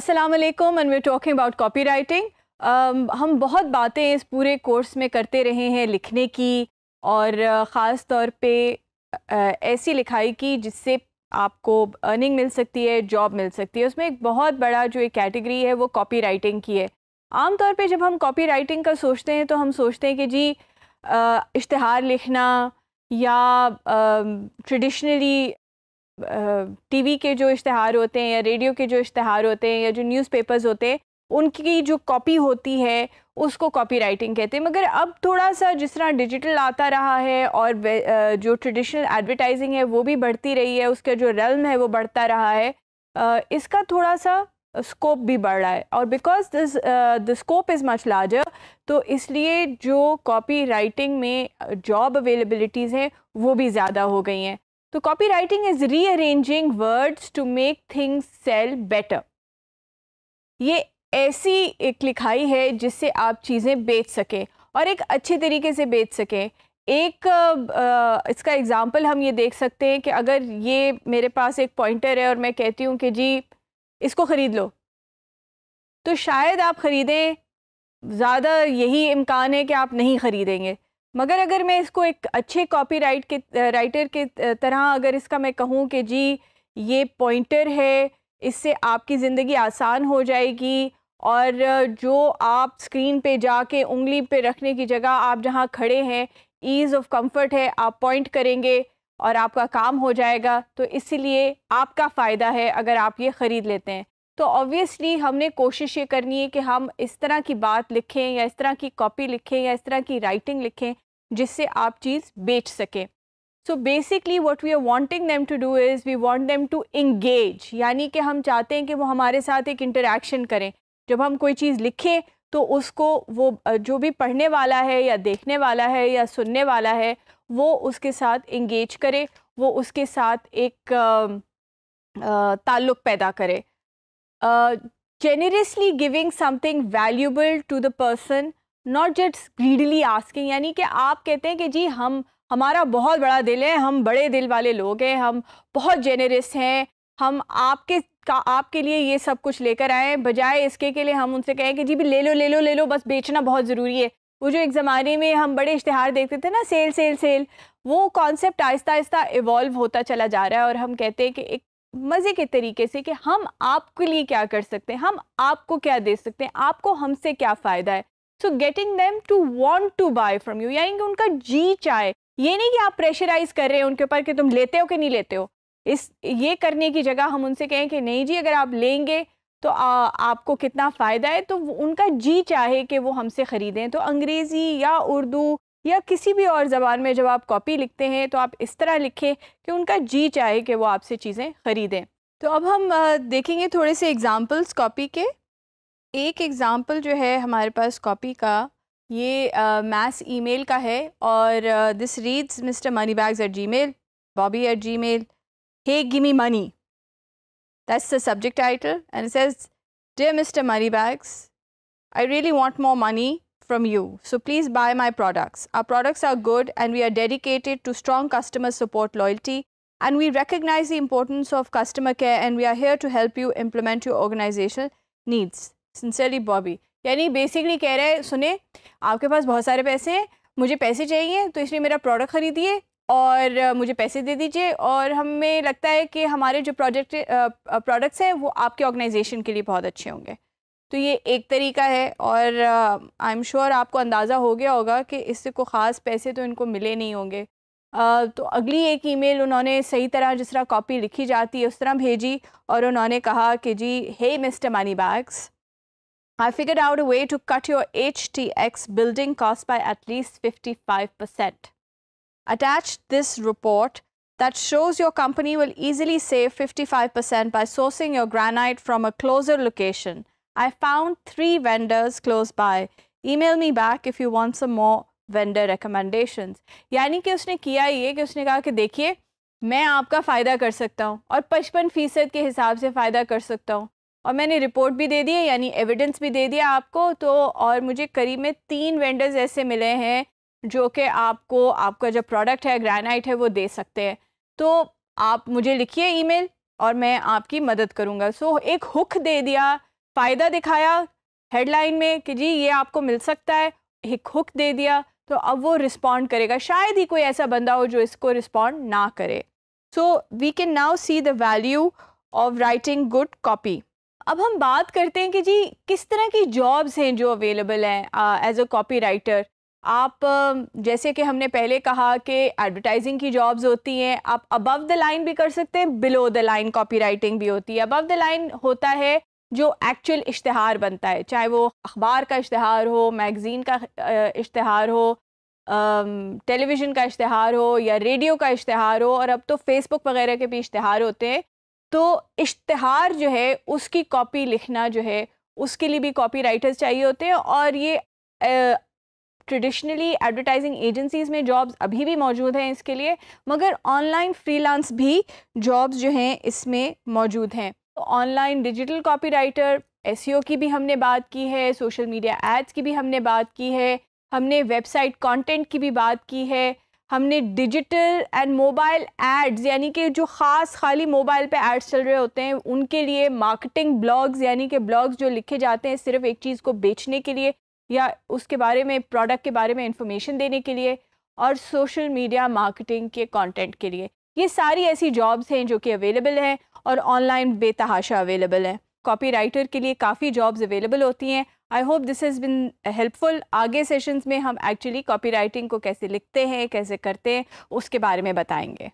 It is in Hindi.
अस्सलाम वालेकुम and we talking about writing हम बहुत बातें इस पूरे कोर्स में करते रहे हैं लिखने की और uh, ख़ास तौर पे uh, ऐसी लिखाई की जिससे आपको अर्निंग मिल सकती है जॉब मिल सकती है उसमें एक बहुत बड़ा जो एक कैटेगरी है वो कॉपी राइटिंग की है आमतौर पे जब हम कॉपी राइटिंग का सोचते हैं तो हम सोचते हैं कि जी uh, इश्तहार लिखना या ट्रेडिशनली um, टीवी के जो इश्तहार होते हैं या रेडियो के जो इश्तहार होते हैं या जो न्यूज़पेपर्स होते हैं उनकी जो कॉपी होती है उसको कॉपी राइटिंग कहते हैं मगर अब थोड़ा सा जिस तरह डिजिटल आता रहा है और जो ट्रेडिशनल एडवर्टाइजिंग है वो भी बढ़ती रही है उसका जो रल्म है वो बढ़ता रहा है इसका थोड़ा सा स्कोप भी बढ़ रहा है और because this the scope is much larger तो इसलिए जो कॉपी राइटिंग में जॉब अवेलेबलिटीज़ हैं वो भी ज़्यादा हो गई हैं तो copy writing is rearranging words to make things sell better ये ऐसी एक लिखाई है जिससे आप चीज़ें बेच सकें और एक अच्छे तरीके से बेच सकें एक आ, इसका एग्ज़ाम्पल हम ये देख सकते हैं कि अगर ये मेरे पास एक पॉइंटर है और मैं कहती हूँ कि जी इसको ख़रीद लो तो शायद आप ख़रीदें ज़्यादा यही इम्कान है कि आप नहीं ख़रीदेंगे मगर अगर मैं इसको एक अच्छे कॉपी राइट के राइटर के तरह अगर इसका मैं कहूँ कि जी ये पॉइंटर है इससे आपकी ज़िंदगी आसान हो जाएगी और जो आप स्क्रीन पे जाके उंगली पे रखने की जगह आप जहाँ खड़े हैं ईज़ ऑफ कंफर्ट है आप पॉइंट करेंगे और आपका काम हो जाएगा तो इसीलिए आपका फ़ायदा है अगर आप ये ख़रीद लेते हैं तो ऑब्वियसली हमने कोशिश ये करनी है कि हम इस तरह की बात लिखें या इस तरह की कॉपी लिखें या इस तरह की राइटिंग लिखें जिससे आप चीज़ बेच सकें so basically what we are wanting them to do is we want them to engage यानी कि हम चाहते हैं कि वो हमारे साथ एक इंटरेक्शन करें जब हम कोई चीज़ लिखें तो उसको वो जो भी पढ़ने वाला है या देखने वाला है या सुनने वाला है वो उसके साथ इंगेज करे वो उसके साथ एक ताल्लुक़ पैदा करे uh, generously giving something valuable to the person not just greedily asking यानी कि आप कहते हैं कि जी हम हमारा बहुत बड़ा दिल है हम बड़े दिल वाले लोग हैं हम बहुत जेनरस हैं हम आपके का आपके लिए ये सब कुछ लेकर आए बजाय इसके के लिए हम उनसे कहें कि जी भी ले लो ले लो ले लो बस बेचना बहुत ज़रूरी है वो जो एक ज़माने में हम बड़े इश्तहार देखते थे ना सेल सेल सेल वो कॉन्सेप्ट आहिस्ता आहिस्ता इवॉल्व होता चला जा रहा है और हम कहते हैं कि एक मज़े के तरीके से कि हम आपके लिए क्या कर सकते हैं हम आपको क्या दे सकते हैं आपको हमसे क्या फ़ायदा है so getting them to want to buy from you यानी कि उनका जी चाहे ये नहीं कि आप प्रेशराइज कर रहे हैं उनके ऊपर कि तुम लेते हो कि नहीं लेते हो इस ये करने की जगह हम उनसे कहें कि नहीं जी अगर आप लेंगे तो आ, आपको कितना फ़ायदा है तो उनका जी चाहे कि वो हमसे ख़रीदें तो अंग्रेज़ी या उर्दू या किसी भी और ज़बान में जब आप कॉपी लिखते हैं तो आप इस तरह लिखें कि उनका जी चाहे कि वो आपसे चीज़ें ख़रीदें तो अब हम देखेंगे थोड़े से एग्ज़ाम्पल्स कॉपी के एक एग्ज़ाम्पल जो है हमारे पास कॉपी का ये मैथ्स ईमेल का है और this reads mister money bags at Gmail Bobby at Gmail hey gimme money that's the subject title and says mister money bags I really want more money from you. So please buy my products. Our products are good and we are dedicated to strong customer support loyalty and we recognize the importance of customer care and we are here to help you implement your organization needs. Sincerely Bobby. yani basically keh rahe हैं सुने आपके पास बहुत सारे पैसे हैं मुझे पैसे चाहिए तो इसलिए मेरा प्रोडक्ट खरीदिए और मुझे पैसे दे दीजिए और हमें लगता है कि हमारे जो प्रोजेक्ट प्रोडक्ट्स हैं वो आपके ऑर्गेनाइजेशन के लिए बहुत अच्छे होंगे तो ये एक तरीका है और आई एम श्योर आपको अंदाज़ा हो गया होगा कि इससे को ख़ास पैसे तो इनको मिले नहीं होंगे आ, तो अगली एक ईमेल उन्होंने सही तरह जिस तरह कॉपी लिखी जाती है उस तरह भेजी और उन्होंने कहा कि जी hey mister money bags I figured out a way to cut your HTX building cost by at least 55%. Attach this report that shows your company will easily save 55% by sourcing your granite from a closer location I found three vendors close by. Email me back if you want some more vendor recommendations. यानी कि उसने किया ये कि उसने कहा कि देखिए मैं आपका फ़ायदा कर सकता हूँ और पचपन फ़ीसद के हिसाब से फ़ायदा कर सकता हूँ और मैंने रिपोर्ट भी दे दी है यानी एविडेंस भी दे दिया आपको तो और मुझे करीब में तीन वेंडर्स ऐसे मिले हैं जो कि आपको आपका जो प्रोडक्ट है ग्रेनाइट है वो दे सकते हैं तो आप मुझे लिखिए ईमेल और मैं आपकी मदद करूँगा सो so, एक हुक दे दिया फ़ायदा दिखाया हेडलाइन में कि जी ये आपको मिल सकता है एक हुक दे दिया तो अब वो रिस्पॉन्ड करेगा शायद ही कोई ऐसा बंदा हो जो इसको रिस्पॉन्ड ना करे so we can now see the value of writing good copy अब हम बात करते हैं कि जी किस तरह की जॉब्स हैं जो अवेलेबल हैं एज अ कॉपी राइटर आप uh, जैसे कि हमने पहले कहा कि एडवर्टाइजिंग की जॉब्स होती हैं आप अबव द लाइन भी कर सकते हैं below the line copy writing भी होती है अबव द लाइन होता है जो एक्चुअल इश्तहार बनता है चाहे वो अखबार का इश्तहार हो मैगज़ीन का इश्तहार हो टेलीविज़न का इश्तहार हो या रेडियो का इश्तहार हो और अब तो फेसबुक वगैरह के भी इश्तहार होते हैं तो इश्तहार जो है उसकी कॉपी लिखना जो है उसके लिए भी कॉपी राइटर्स चाहिए होते हैं और ये ट्रेडिशनली एडवर्टाइजिंग एजेंसीज़ में जॉब्स अभी भी मौजूद हैं इसके लिए मगर ऑनलाइन फ्रीलांस भी जॉब्स जो हैं इसमें मौजूद हैं तो ऑनलाइन डिजिटल कॉपीराइटर एसईओ की भी हमने बात की है सोशल मीडिया एड्स की भी हमने बात की है हमने वेबसाइट कंटेंट की भी बात की है हमने डिजिटल एंड मोबाइल एड्स यानी कि जो ख़ास खाली मोबाइल पे एड्स चल रहे होते हैं उनके लिए मार्केटिंग ब्लॉग्स यानी कि ब्लॉग्स जो लिखे जाते हैं सिर्फ एक चीज़ को बेचने के लिए या उसके बारे में प्रोडक्ट के बारे में इंफॉर्मेशन देने के लिए और सोशल मीडिया मार्केटिंग के कॉन्टेंट के लिए ये सारी ऐसी जॉब्स हैं जो कि अवेलेबल हैं और ऑनलाइन बेतहाशा अवेलेबल हैं कॉपी राइटर के लिए काफ़ी जॉब्स अवेलेबल होती हैं I hope this has been helpful आगे सेशंस में हम एक्चुअली कॉपी राइटिंग को कैसे लिखते हैं कैसे करते हैं उसके बारे में बताएंगे